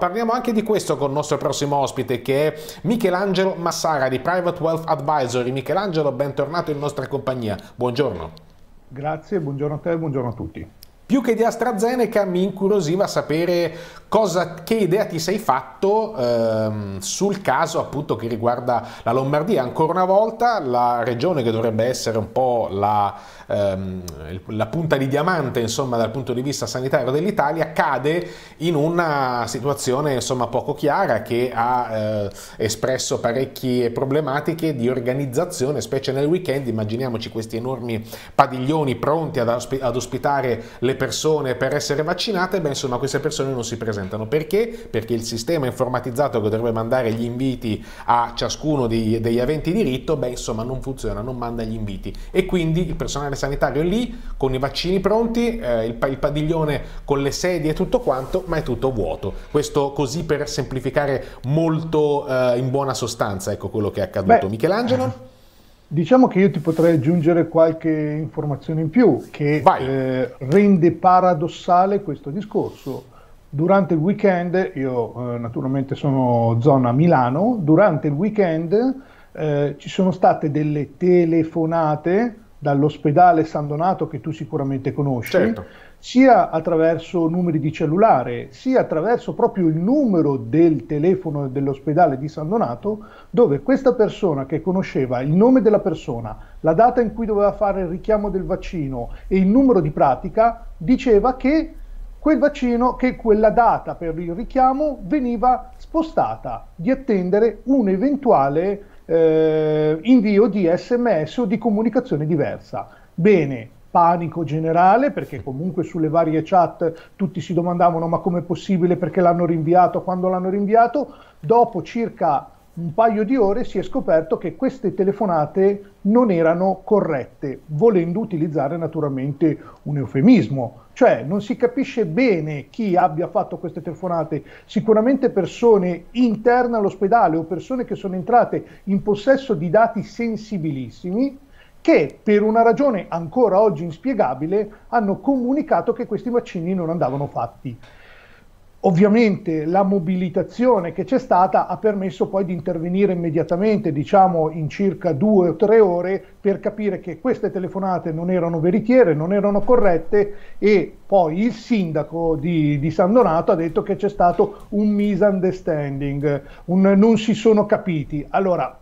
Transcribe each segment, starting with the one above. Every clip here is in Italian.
Parliamo anche di questo con il nostro prossimo ospite che è Michelangelo Massara di Private Wealth Advisory. Michelangelo, bentornato in nostra compagnia. Buongiorno. Grazie, buongiorno a te e buongiorno a tutti. Più che di AstraZeneca mi incuriosiva sapere cosa, che idea ti sei fatto ehm, sul caso appunto che riguarda la Lombardia. Ancora una volta la regione che dovrebbe essere un po' la, ehm, la punta di diamante insomma dal punto di vista sanitario dell'Italia cade in una situazione insomma poco chiara che ha eh, espresso parecchie problematiche di organizzazione, specie nel weekend. Immaginiamoci questi enormi padiglioni pronti ad, osp ad ospitare le persone per essere vaccinate, beh insomma queste persone non si presentano. Perché? Perché il sistema informatizzato che dovrebbe mandare gli inviti a ciascuno dei, degli aventi diritto, beh insomma non funziona, non manda gli inviti. E quindi il personale sanitario è lì con i vaccini pronti, eh, il, il padiglione con le sedie e tutto quanto, ma è tutto vuoto. Questo così per semplificare molto eh, in buona sostanza, ecco quello che è accaduto. Beh, Michelangelo? Diciamo che io ti potrei aggiungere qualche informazione in più che eh, rende paradossale questo discorso. Durante il weekend, io eh, naturalmente sono zona Milano, durante il weekend eh, ci sono state delle telefonate dall'ospedale San Donato che tu sicuramente conosci, certo. sia attraverso numeri di cellulare, sia attraverso proprio il numero del telefono dell'ospedale di San Donato, dove questa persona che conosceva il nome della persona, la data in cui doveva fare il richiamo del vaccino e il numero di pratica, diceva che quel vaccino, che quella data per il richiamo veniva spostata di attendere un eventuale eh, invio di sms o di comunicazione diversa. Bene, panico generale perché comunque sulle varie chat tutti si domandavano ma com'è possibile perché l'hanno rinviato, quando l'hanno rinviato, dopo circa un paio di ore si è scoperto che queste telefonate non erano corrette, volendo utilizzare naturalmente un eufemismo, cioè non si capisce bene chi abbia fatto queste telefonate, sicuramente persone interne all'ospedale o persone che sono entrate in possesso di dati sensibilissimi che per una ragione ancora oggi inspiegabile hanno comunicato che questi vaccini non andavano fatti. Ovviamente la mobilitazione che c'è stata ha permesso poi di intervenire immediatamente, diciamo in circa due o tre ore, per capire che queste telefonate non erano veritiere, non erano corrette e poi il sindaco di, di San Donato ha detto che c'è stato un misunderstanding, un non si sono capiti. Allora,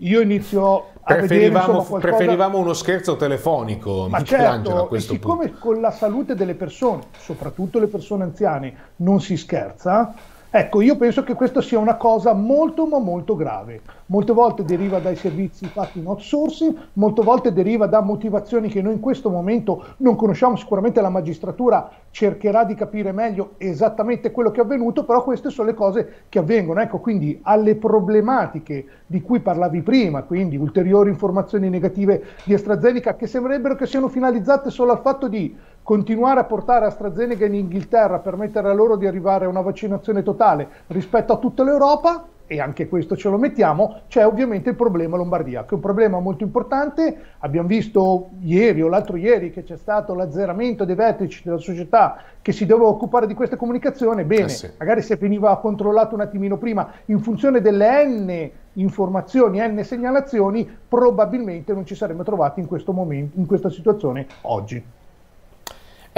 io inizio a preferivamo, vedere qualcosa... preferivamo uno scherzo telefonico ma certo, a e siccome punto. con la salute delle persone soprattutto le persone anziane non si scherza ecco io penso che questa sia una cosa molto ma molto grave molte volte deriva dai servizi fatti in outsourcing, molte volte deriva da motivazioni che noi in questo momento non conosciamo, sicuramente la magistratura cercherà di capire meglio esattamente quello che è avvenuto, però queste sono le cose che avvengono, ecco quindi alle problematiche di cui parlavi prima, quindi ulteriori informazioni negative di AstraZeneca che sembrerebbero che siano finalizzate solo al fatto di continuare a portare AstraZeneca in Inghilterra, permettere a loro di arrivare a una vaccinazione totale rispetto a tutta l'Europa, e anche questo ce lo mettiamo, c'è ovviamente il problema Lombardia, che è un problema molto importante. Abbiamo visto ieri o l'altro ieri che c'è stato l'azzeramento dei vertici della società che si doveva occupare di questa comunicazione. Bene, eh sì. magari se veniva controllato un attimino prima, in funzione delle N informazioni, N segnalazioni, probabilmente non ci saremmo trovati in, momento, in questa situazione oggi.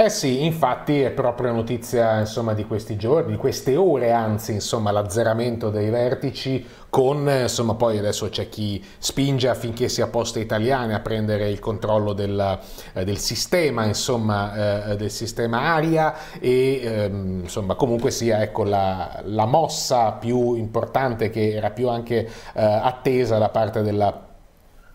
Eh sì, infatti è proprio notizia insomma, di questi giorni, di queste ore anzi, l'azzeramento dei vertici con, insomma, poi adesso c'è chi spinge affinché sia Poste Italiane a prendere il controllo della, eh, del sistema, insomma, eh, eh, del sistema aria e, ehm, insomma, comunque sia, ecco, la, la, mossa più importante che era più anche eh, attesa da parte della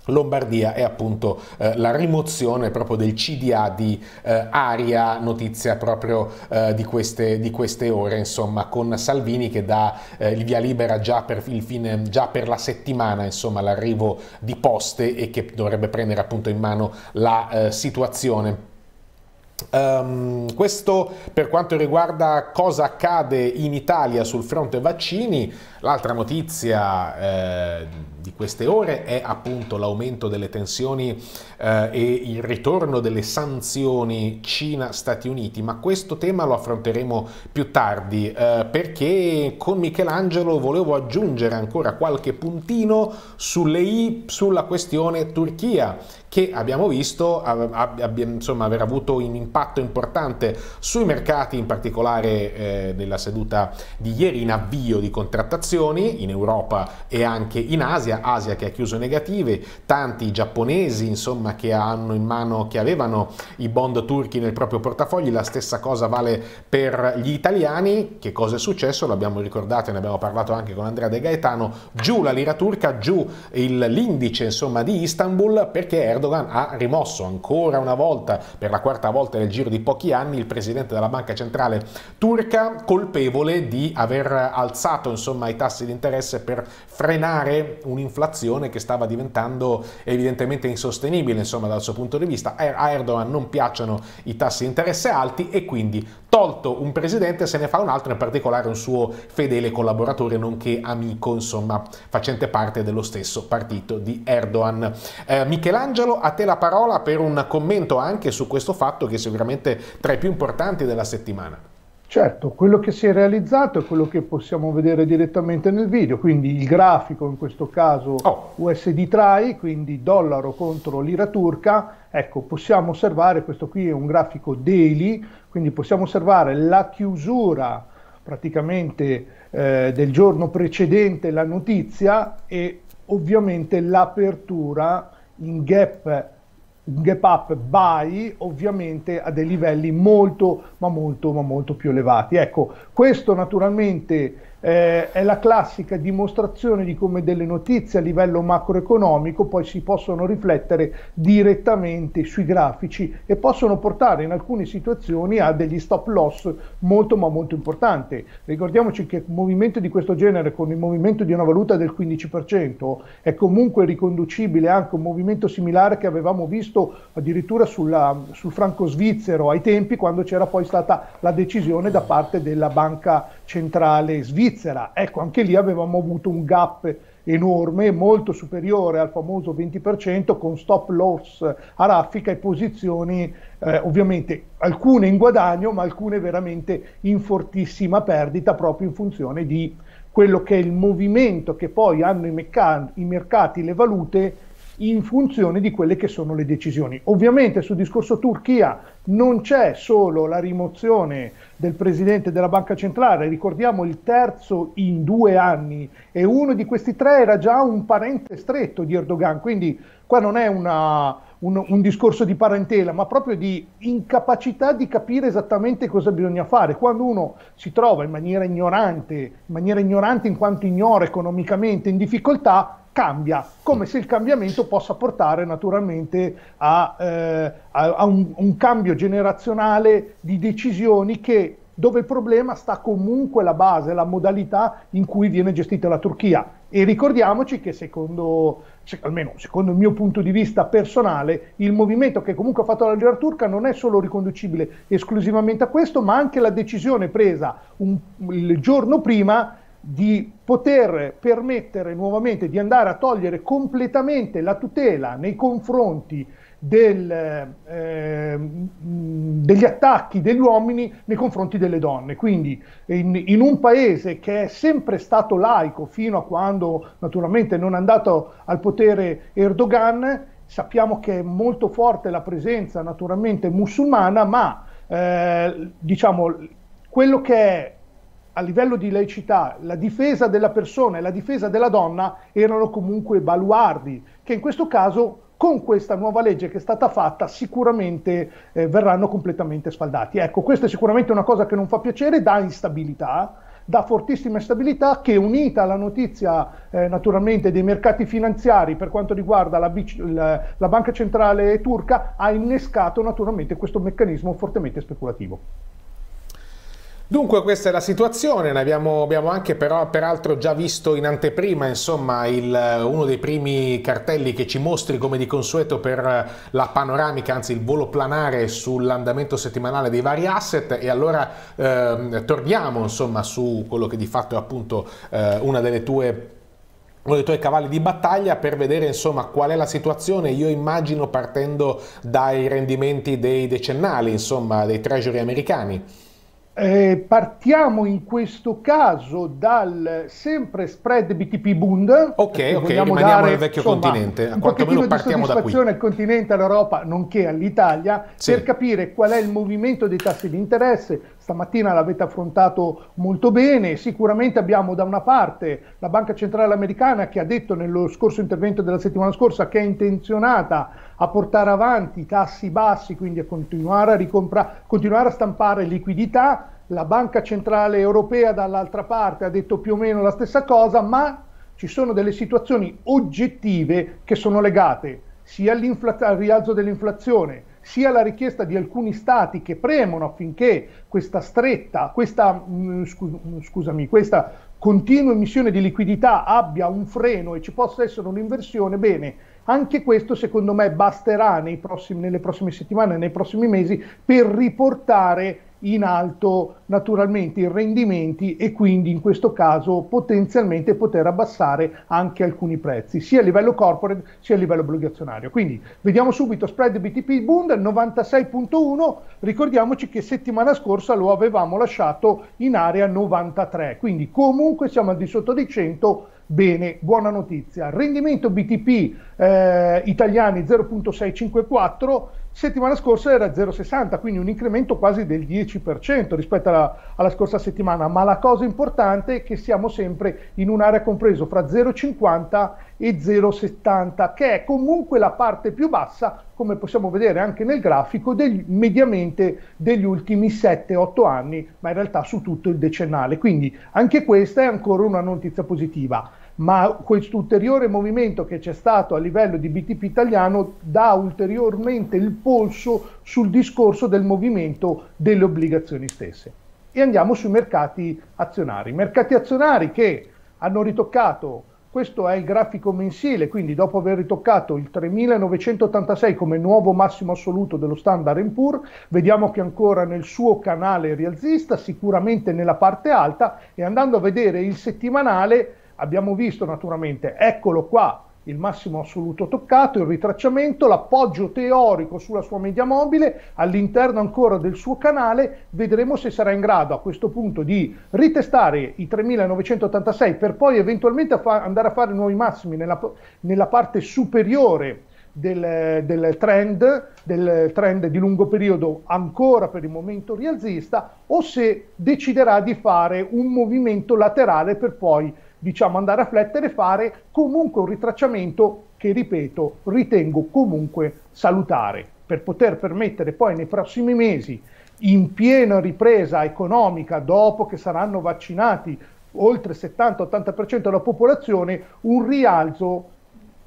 Lombardia è appunto eh, la rimozione proprio del CDA di eh, Aria, notizia proprio eh, di, queste, di, queste, ore, insomma, con Salvini che dà eh, il via libera già per, fine, già per la settimana, insomma, l'arrivo di poste e che dovrebbe prendere appunto in mano la eh, situazione. Um, questo per quanto riguarda cosa accade in Italia sul fronte vaccini, l'altra notizia eh, di queste ore è appunto l'aumento delle tensioni eh, e il ritorno delle sanzioni Cina-Stati Uniti, ma questo tema lo affronteremo più tardi eh, perché con Michelangelo volevo aggiungere ancora qualche puntino sulle I sulla questione Turchia che abbiamo visto abbia, insomma, aver avuto un impatto importante sui mercati, in particolare eh, nella seduta di ieri in avvio di contrattazioni in Europa e anche in Asia, Asia, che ha chiuso negative, tanti giapponesi insomma che hanno in mano, che avevano i bond turchi nel proprio portafogli, la stessa cosa vale per gli italiani, che cosa è successo? L'abbiamo ricordato e ne abbiamo parlato anche con Andrea De Gaetano, giù la lira turca, giù l'indice insomma di Istanbul perché Erdogan ha rimosso ancora una volta, per la quarta volta nel giro di pochi anni, il presidente della banca centrale turca colpevole di aver alzato insomma i tassi di interesse per frenare un inflazione che stava diventando evidentemente insostenibile insomma dal suo punto di vista. Er-, a Erdogan non piacciono i tassi di interesse alti e quindi tolto un presidente se ne fa un altro, in particolare un suo fedele collaboratore nonché amico insomma facente parte dello stesso partito di Erdogan. Eh, Michelangelo a te la parola per un commento anche su questo fatto che è sicuramente tra i più importanti della settimana. Certo, quello che si è realizzato è quello che possiamo vedere direttamente nel video, quindi il grafico in questo caso oh. USD trai, quindi dollaro contro lira turca, ecco possiamo osservare, questo qui è un grafico daily, quindi possiamo osservare la chiusura praticamente eh, del giorno precedente la notizia e ovviamente l'apertura in gap gap up buy ovviamente a dei livelli molto ma molto ma molto più elevati. Ecco, questo naturalmente eh, è la classica dimostrazione di come delle notizie a livello macroeconomico poi si possono riflettere direttamente sui grafici e possono portare in alcune situazioni a degli stop loss molto ma molto importanti. Ricordiamoci che un movimento di questo genere con il movimento di una valuta del 15% è comunque riconducibile anche a un movimento similare che avevamo visto addirittura sulla, sul franco svizzero ai tempi quando c'era poi stata la decisione da parte della banca centrale svizzera Svizzera. Ecco, anche lì avevamo avuto un gap enorme, molto superiore al famoso 20%, con stop loss a raffica e posizioni eh, ovviamente alcune in guadagno, ma alcune veramente in fortissima perdita proprio in funzione di quello che è il movimento che poi hanno i, meccan- i mercati, le valute in funzione di quelle che sono le decisioni. Ovviamente sul discorso Turchia non c'è solo la rimozione del presidente della Banca Centrale, ricordiamo il terzo in due anni e uno di questi tre era già un parente stretto di Erdogan, quindi qua non è una, un, un, discorso di parentela, ma proprio di incapacità di capire esattamente cosa bisogna fare. Quando uno si trova in maniera ignorante, in maniera ignorante in quanto ignora economicamente, in difficoltà, cambia, come mm. se il cambiamento possa portare naturalmente a, eh, a, a un, un, cambio generazionale di decisioni che, dove il problema sta comunque la base, la modalità in cui viene gestita la Turchia. E ricordiamoci che secondo, almeno secondo il mio punto di vista personale, il movimento che comunque ha fatto la Lega turca non è solo riconducibile esclusivamente a questo, ma anche la decisione presa un, il giorno prima di poter permettere nuovamente di andare a togliere completamente la tutela nei confronti del, eh, degli attacchi degli uomini nei confronti delle donne. Quindi in, in, un paese che è sempre stato laico fino a quando naturalmente non è andato al potere Erdogan, sappiamo che è molto forte la presenza naturalmente musulmana, ma eh, diciamo quello che è a livello di laicità, la difesa della persona e la difesa della donna erano comunque baluardi, che in questo caso con questa nuova legge che è stata fatta sicuramente eh, verranno completamente sfaldati. Ecco, questa è sicuramente una cosa che non fa piacere, dà instabilità, dà fortissima instabilità che unita alla notizia eh, naturalmente dei mercati finanziari per quanto riguarda la, la, la banca centrale turca ha innescato naturalmente questo meccanismo fortemente speculativo. Dunque questa è la situazione, ne abbiamo, abbiamo anche però peraltro già visto in anteprima insomma, il, eh, uno dei primi cartelli che ci mostri come di consueto per eh, la panoramica, anzi il volo planare sull'andamento settimanale dei vari asset e allora eh, torniamo insomma, su quello che di fatto è appunto eh, una delle tue uno dei tuoi cavalli di battaglia per vedere insomma qual è la situazione. Io immagino partendo dai rendimenti dei decennali, insomma, dei treasury americani. Eh, partiamo in questo caso dal sempre spread BTP Bund. Ok, ok, rimaniamo dare, nel vecchio insomma, continente. A quanto meno partiamo da qui. al continente, all'Europa, nonché all'Italia, sì. per capire qual è il movimento dei tassi di interesse, stamattina l'avete affrontato molto bene, sicuramente abbiamo da una parte la Banca Centrale Americana che ha detto nello scorso intervento della settimana scorsa che è intenzionata a portare avanti i tassi bassi, quindi a continuare a, ricompra- continuare a stampare liquidità, la Banca Centrale Europea dall'altra parte ha detto più o meno la stessa cosa, ma ci sono delle situazioni oggettive che sono legate sia al rialzo dell'inflazione, sia la richiesta di alcuni stati che premono affinché questa stretta, questa, mm, scu- mm, scusami, questa continua emissione di liquidità abbia un freno e ci possa essere un'inversione, bene, anche questo secondo me basterà prossimi, nelle prossime settimane, nei prossimi mesi per riportare in alto naturalmente i rendimenti e quindi in questo caso potenzialmente poter abbassare anche alcuni prezzi sia a livello corporate sia a livello obbligazionario. Quindi vediamo subito spread BTP Bund 96.1, ricordiamoci che settimana scorsa lo avevamo lasciato in area 93, quindi comunque siamo al di sotto dei 100 Bene, buona notizia. Rendimento BTP eh, italiani 0.654, settimana scorsa era 0,60, quindi un incremento quasi del 10% rispetto alla, alla, scorsa settimana, ma la cosa importante è che siamo sempre in un'area compreso fra 0,50 e 0,70, che è comunque la parte più bassa, come possiamo vedere anche nel grafico, del, mediamente degli ultimi 7-8 anni, ma in realtà su tutto il decennale. Quindi anche questa è ancora una notizia positiva ma questo ulteriore movimento che c'è stato a livello di BTP italiano dà ulteriormente il polso sul discorso del movimento delle obbligazioni stesse. E andiamo sui mercati azionari. Mercati azionari che hanno ritoccato, questo è il grafico mensile, quindi dopo aver ritoccato il 3986 come nuovo massimo assoluto dello standard Poor, vediamo che ancora nel suo canale rialzista, sicuramente nella parte alta, e andando a vedere il settimanale Abbiamo visto naturalmente, eccolo qua, il massimo assoluto toccato, il ritracciamento, l'appoggio teorico sulla sua media mobile, all'interno ancora del suo canale, vedremo se sarà in grado a questo punto di ritestare i 3986 per poi eventualmente a fa- andare a fare nuovi massimi nella, nella parte superiore del, del, trend, del trend di lungo periodo ancora per il momento rialzista o se deciderà di fare un movimento laterale per poi diciamo, andare a flettere e fare comunque un ritracciamento che, ripeto, ritengo comunque salutare per poter permettere poi nei prossimi mesi, in piena ripresa economica, dopo che saranno vaccinati oltre il 70-80% della popolazione, un rialzo,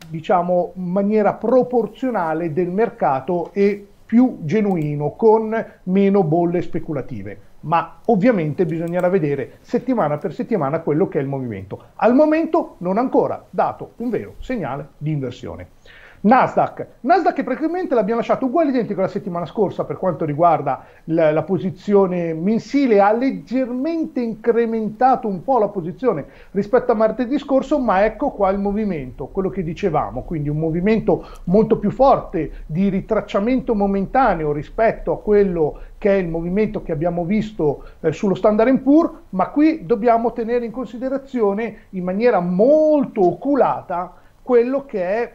diciamo, in maniera proporzionale del mercato e più genuino, con meno bolle speculative ma ovviamente bisognerà vedere settimana per settimana quello che è il movimento. Al momento non ha ancora dato un vero segnale di inversione. Nasdaq. Nasdaq praticamente l'abbiamo lasciato uguale identico la settimana scorsa per quanto riguarda la, la, posizione mensile, ha leggermente incrementato un po' la posizione rispetto a martedì scorso, ma ecco qua il movimento, quello che dicevamo, quindi un movimento molto più forte di ritracciamento momentaneo rispetto a quello che è il movimento che abbiamo visto eh, sullo Standard Poor's, ma qui dobbiamo tenere in considerazione in maniera molto oculata quello che è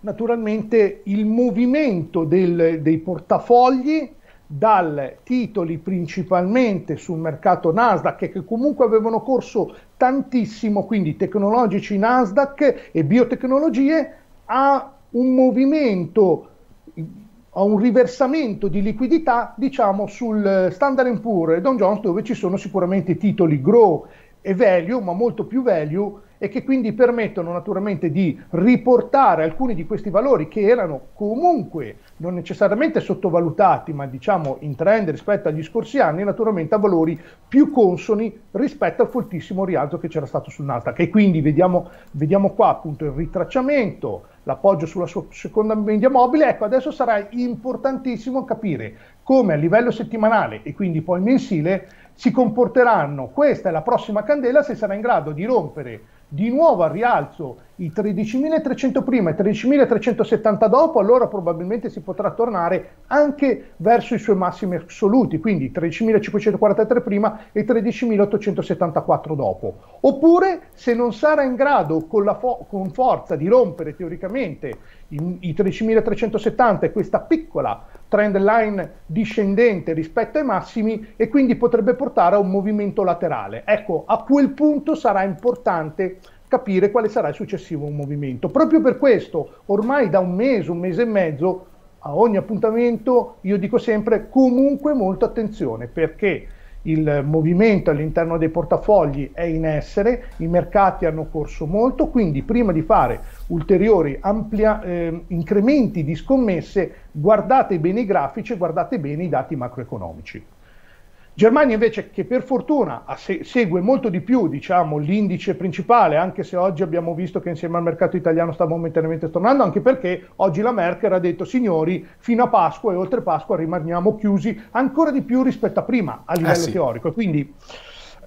naturalmente il movimento del, dei portafogli dal titoli principalmente sul mercato Nasdaq che comunque avevano corso tantissimo, quindi tecnologici Nasdaq e biotecnologie, a un movimento a un riversamento di liquidità diciamo sul eh, Standard Poor's e Don Jones dove ci sono sicuramente titoli grow e value ma molto più value e che quindi permettono naturalmente di riportare alcuni di questi valori che erano comunque non necessariamente sottovalutati, ma diciamo in trend rispetto agli scorsi anni, naturalmente a valori più consoni rispetto al fortissimo rialzo che c'era stato sul Nasdaq. E quindi vediamo, vediamo qua appunto il ritracciamento, l'appoggio sulla seconda media mobile. Ecco, adesso sarà importantissimo capire come a livello settimanale e quindi poi mensile si comporteranno questa e la prossima candela se sarà in grado di rompere di nuovo al rialzo i 13.300 prima e 13.370 dopo, allora probabilmente si potrà tornare anche verso i suoi massimi assoluti, quindi 13.543 prima e 13.874 dopo. Oppure se non sarà in grado con, fo con forza di rompere teoricamente i, i 13.370 e questa piccola trend line discendente rispetto ai massimi e quindi potrebbe portare a un movimento laterale. Ecco, a quel punto sarà importante capire quale sarà il successivo movimento. Proprio per questo, ormai da un mese, un mese e mezzo, a ogni appuntamento io dico sempre comunque molta attenzione perché il movimento all'interno dei portafogli è in essere, i mercati hanno corso molto, quindi prima di fare ulteriori amplia, eh, incrementi di scommesse guardate bene i grafici e guardate bene i dati macroeconomici. Germania invece che per fortuna segue molto di più diciamo, l'indice principale, anche se oggi abbiamo visto che insieme al mercato italiano sta momentaneamente stornando, anche perché oggi la Merkel ha detto signori fino a Pasqua e oltre Pasqua rimaniamo chiusi ancora di più rispetto a prima a eh livello eh sì. teorico. Quindi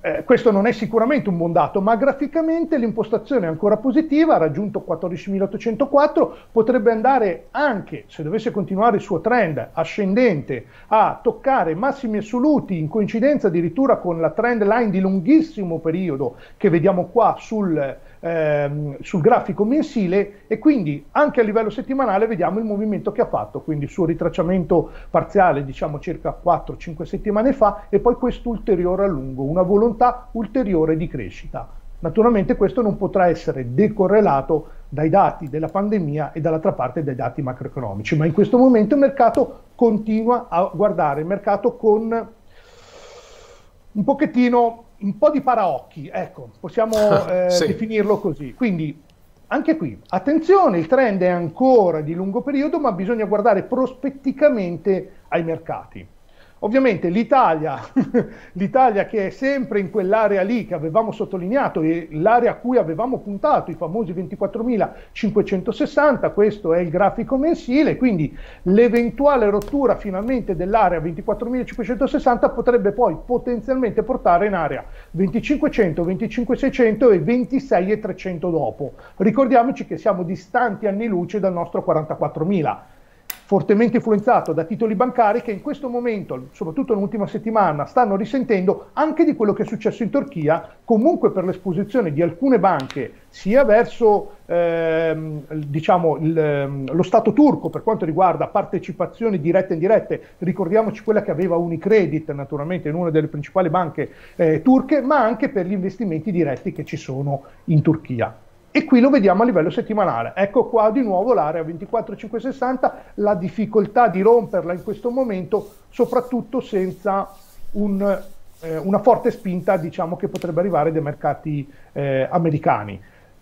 eh, questo non è sicuramente un buon dato, ma graficamente l'impostazione è ancora positiva, ha raggiunto 14.804, potrebbe andare anche, se dovesse continuare il suo trend ascendente, a toccare massimi assoluti in coincidenza addirittura con la trend line di lunghissimo periodo che vediamo qua sul ehm, sul grafico mensile e quindi anche a livello settimanale vediamo il movimento che ha fatto, quindi il suo ritracciamento parziale diciamo circa 4-5 settimane fa e poi questo ulteriore allungo, una volontà ulteriore di crescita. Naturalmente questo non potrà essere decorrelato dai dati della pandemia e dall'altra parte dai dati macroeconomici, ma in questo momento il mercato continua a guardare il mercato con un pochettino un po' di paraocchi, ecco, possiamo eh, sì. definirlo così. Quindi anche qui, attenzione, il trend è ancora di lungo periodo, ma bisogna guardare prospetticamente ai mercati. Ovviamente l'Italia, l'Italia che è sempre in quell'area lì che avevamo sottolineato e l'area a cui avevamo puntato, i famosi 24.560, questo è il grafico mensile, quindi l'eventuale rottura finalmente dell'area 24.560 potrebbe poi potenzialmente portare in area 2500, 25.600 e 26.300 dopo. Ricordiamoci che siamo distanti anni luce dal nostro 44.000 fortemente influenzato da titoli bancari che in questo momento, soprattutto nell'ultima settimana, stanno risentendo anche di quello che è successo in Turchia, comunque per l'esposizione di alcune banche sia verso ehm, diciamo, il, ehm, lo Stato turco per quanto riguarda partecipazioni dirette e indirette, ricordiamoci quella che aveva Unicredit naturalmente in una delle principali banche eh, turche, ma anche per gli investimenti diretti che ci sono in Turchia. E qui lo vediamo a livello settimanale. Ecco qua di nuovo l'area 24.560, la difficoltà di romperla in questo momento, soprattutto senza un, eh, una forte spinta diciamo, che potrebbe arrivare dai mercati eh, americani.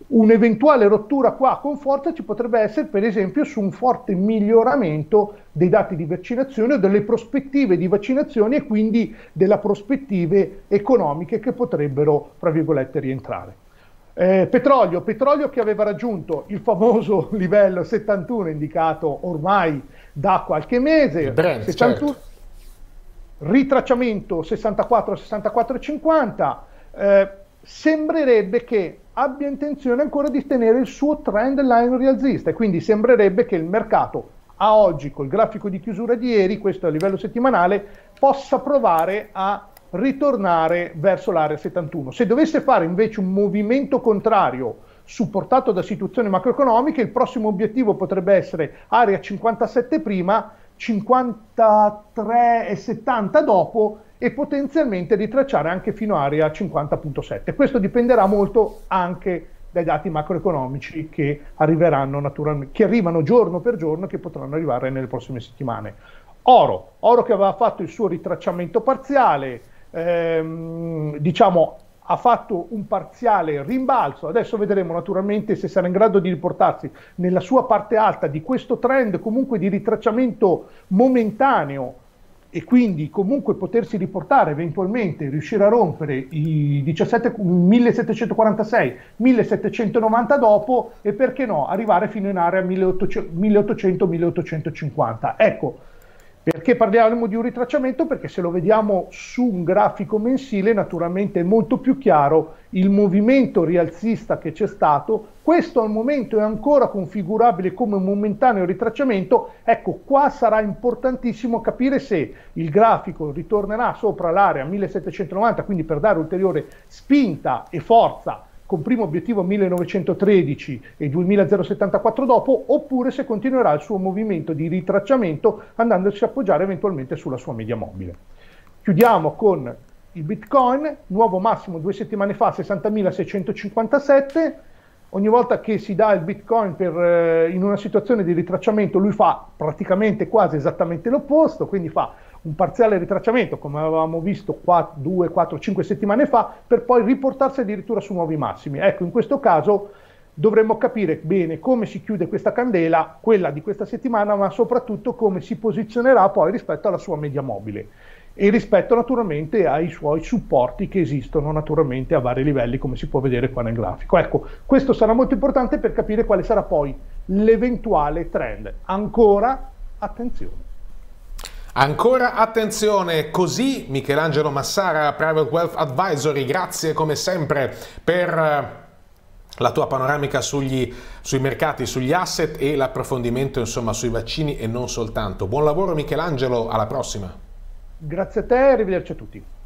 Un'eventuale rottura qua con forza ci potrebbe essere per esempio su un forte miglioramento dei dati di vaccinazione o delle prospettive di vaccinazione e quindi delle prospettive economiche che potrebbero, fra virgolette, rientrare. Eh, petrolio, petrolio che aveva raggiunto il famoso livello 71 indicato ormai da qualche mese, Brent, 71, certo. ritracciamento 64-64,50, eh, sembrerebbe che abbia intenzione ancora di tenere il suo trend line rialzista e quindi sembrerebbe che il mercato a oggi col grafico di chiusura di ieri, questo a livello settimanale, possa provare a ritornare verso l'area 71. Se dovesse fare invece un movimento contrario, supportato da situazioni macroeconomiche, il prossimo obiettivo potrebbe essere area 57 prima, 53 e 70 dopo e potenzialmente ritracciare anche fino a area 50.7. Questo dipenderà molto anche dai dati macroeconomici che arriveranno naturalmente, che arrivano giorno per giorno e che potranno arrivare nelle prossime settimane. Oro, oro che aveva fatto il suo ritracciamento parziale, ehm, diciamo, ha fatto un parziale rimbalzo, adesso vedremo naturalmente se sarà in grado di riportarsi nella sua parte alta di questo trend comunque di ritracciamento momentaneo e quindi comunque potersi riportare eventualmente, riuscire a rompere i 17, 1746, 1790 dopo e perché no arrivare fino in area 1800-1850. Ecco, perché parliamo di un ritracciamento? Perché se lo vediamo su un grafico mensile naturalmente è molto più chiaro il movimento rialzista che c'è stato. Questo al momento è ancora configurabile come un momentaneo ritracciamento. Ecco, qua sarà importantissimo capire se il grafico ritornerà sopra l'area 1790, quindi per dare ulteriore spinta e forza con primo obiettivo 1913 e 2074 dopo, oppure se continuerà il suo movimento di ritracciamento andandosi a appoggiare eventualmente sulla sua media mobile. Chiudiamo con il Bitcoin, nuovo massimo due settimane fa 60.657, ogni volta che si dà il Bitcoin per, eh, in una situazione di ritracciamento lui fa praticamente quasi esattamente l'opposto, quindi fa un parziale ritracciamento, come avevamo visto 4, 2, 4, 5 settimane fa, per poi riportarsi addirittura su nuovi massimi. Ecco, in questo caso dovremmo capire bene come si chiude questa candela, quella di questa settimana, ma soprattutto come si posizionerà poi rispetto alla sua media mobile e rispetto naturalmente ai suoi supporti che esistono naturalmente a vari livelli come si può vedere qua nel grafico. Ecco, questo sarà molto importante per capire quale sarà poi l'eventuale trend. Ancora attenzione. Ancora attenzione, così Michelangelo Massara, Private Wealth Advisory, grazie come sempre per eh, la tua panoramica sugli, sui mercati, sugli asset e l'approfondimento insomma sui vaccini e non soltanto. Buon lavoro Michelangelo, alla prossima. Grazie a te e arrivederci a tutti.